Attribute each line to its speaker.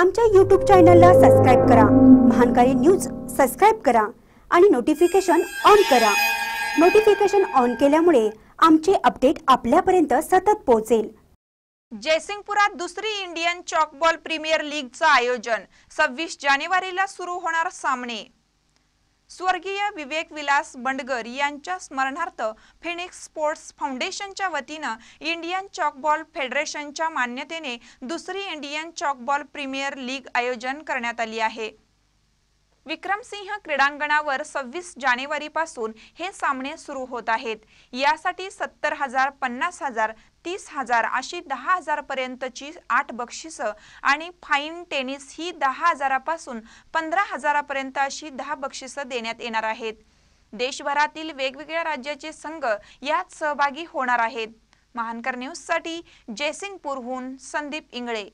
Speaker 1: आमच्या यूट्यूब चॅनलला सबस्क्राईब करा महानकारी न्यूज सबस्क्राईब करा आणि नोटिफिकेशन ऑन करा नोटिफिकेशन ऑन केल्यामुळे आमचे अपडेट आपल्यापर्यंत सतत पोहोचेल
Speaker 2: जयसिंगपुरात दुसरी इंडियन चॉकबॉल प्रीमियर लीगचं आयोजन सव्वीस जानेवारीला सुरू होणार सामने स्वर्गीय विवेक विलास बंडगर यांच्या स्मरणार्थ फिनिक्स स्पोर्ट्स फाउंडेशनच्या वतीनं इंडियन चॉकबॉल फेडरेशनच्या मान्यतेने दुसरी इंडियन चॉकबॉल प्रीमियर लीग आयोजन करण्यात आली आहे विक्रमसिंह क्रीडांगणावर सव्वीस जानेवारीपासून हे सामने सुरू होत आहेत यासाठी सत्तर हजार पन्नास हजार तीस हजार अशी दहा आठ बक्षिसं आणि फाईन टेनिस ही दहा हजारापासून पंधरा हजारापर्यंत अशी दहा बक्षिसं देण्यात येणार आहेत देशभरातील वेगवेगळ्या राज्याचे संघ यात सहभागी होणार आहेत महानकर न्यूजसाठी जयसिंगपूरहून संदीप इंगळे